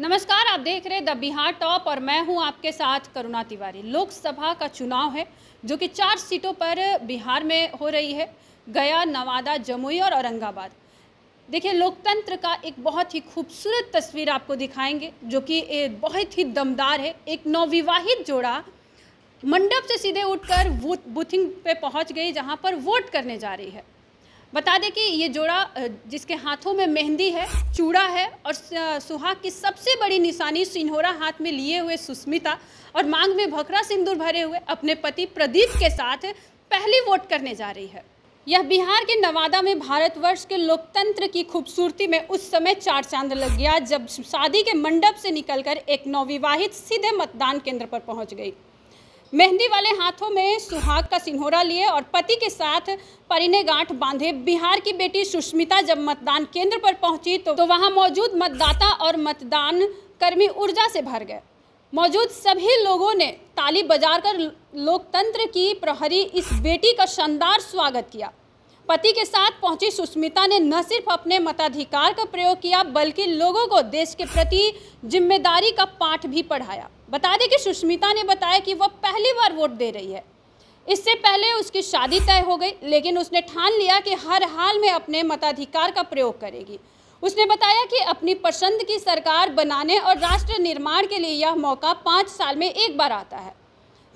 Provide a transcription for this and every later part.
नमस्कार आप देख रहे हैं द बिहार टॉप और मैं हूं आपके साथ करुणा तिवारी लोकसभा का चुनाव है जो कि चार सीटों पर बिहार में हो रही है गया नवादा जमुई और औरंगाबाद देखिए लोकतंत्र का एक बहुत ही खूबसूरत तस्वीर आपको दिखाएंगे जो कि बहुत ही दमदार है एक नवविवाहित जोड़ा मंडप से सीधे उठकर बूथिंग पे पहुंच गई जहां पर वोट करने जा रही है बता दें कि ये जोड़ा जिसके हाथों में मेहंदी है चूड़ा है और सुहाग की सबसे बड़ी निशानी सिन्होरा हाथ में लिए हुए सुस्मिता और मांग में भखरा सिंदूर भरे हुए अपने पति प्रदीप के साथ पहली वोट करने जा रही है यह बिहार के नवादा में भारतवर्ष के लोकतंत्र की खूबसूरती में उस समय चार चांद लग गया जब शादी के मंडप से निकलकर एक नवविवाहित सीधे मतदान केंद्र पर पहुंच गई मेहंदी वाले हाथों में सुहाग का सिन्होरा लिए और पति के साथ परिने गांठ बांधे बिहार की बेटी सुष्मिता जब मतदान केंद्र पर पहुंची तो, तो वहां मौजूद मतदाता और मतदान कर्मी ऊर्जा से भर गए मौजूद सभी लोगों ने ताली बजार कर लोकतंत्र की प्रहरी इस बेटी का शानदार स्वागत किया पति के साथ पहुंची सुष्मिता ने न सिर्फ अपने मताधिकार का प्रयोग किया बल्कि लोगों को देश के प्रति जिम्मेदारी का पाठ भी पढ़ाया बता दें कि सुष्मिता ने बताया कि वह पहली बार वोट दे रही है इससे पहले उसकी शादी तय हो गई लेकिन उसने ठान लिया कि हर हाल में अपने मताधिकार का प्रयोग करेगी उसने बताया कि अपनी पसंद की सरकार बनाने और राष्ट्र निर्माण के लिए यह मौका पाँच साल में एक बार आता है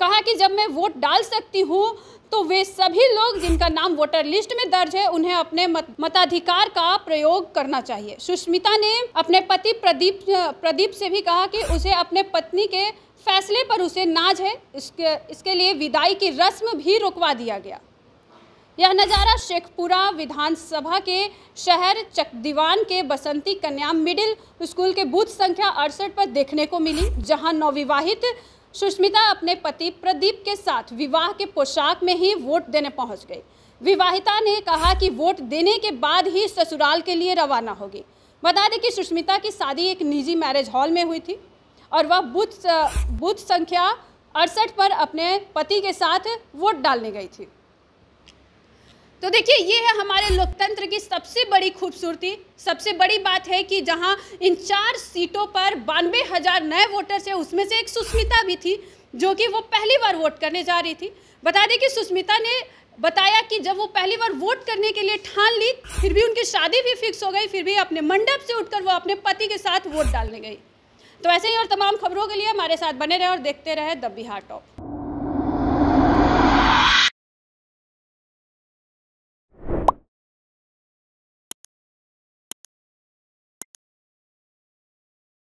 कहा कि जब मैं वोट डाल सकती हूँ तो वे सभी लोग जिनका नाम वोटर लिस्ट में दर्ज है उन्हें अपने मत, मताधिकार का प्रयोग करना चाहिए सुष्मिता ने अपने पति प्रदीप प्रदीप से भी कहा कि उसे अपने पत्नी के फैसले पर उसे नाज है इसके इसके लिए विदाई की रस्म भी रुकवा दिया गया यह नज़ारा शेखपुरा विधानसभा के शहर चकदीवान के बसंती कन्या मिडिल स्कूल के बूथ संख्या अड़सठ पर देखने को मिली जहां नवविवाहित सुष्मिता अपने पति प्रदीप के साथ विवाह के पोशाक में ही वोट देने पहुंच गई विवाहिता ने कहा कि वोट देने के बाद ही ससुराल के लिए रवाना होगी बता दें कि सुष्मिता की शादी एक निजी मैरिज हॉल में हुई थी और वह बूथ बूथ संख्या अड़सठ पर अपने पति के साथ वोट डालने गई थी तो देखिए ये है हमारे लोक की सबसे बड़ी खूबसूरती सबसे बड़ी बात है कि जहां इन चार सीटों पर बानवे हज़ार नए वोटर्स है उसमें से एक सुष्मिता भी थी जो कि वो पहली बार वोट करने जा रही थी बता दें कि सुष्मिता ने बताया कि जब वो पहली बार वोट करने के लिए ठान ली फिर भी उनकी शादी भी फिक्स हो गई फिर भी अपने मंडप से उठकर वो अपने पति के साथ वोट डालने गई तो ऐसे ही और तमाम खबरों के लिए हमारे साथ बने रहे और देखते रहे द बिहार टॉप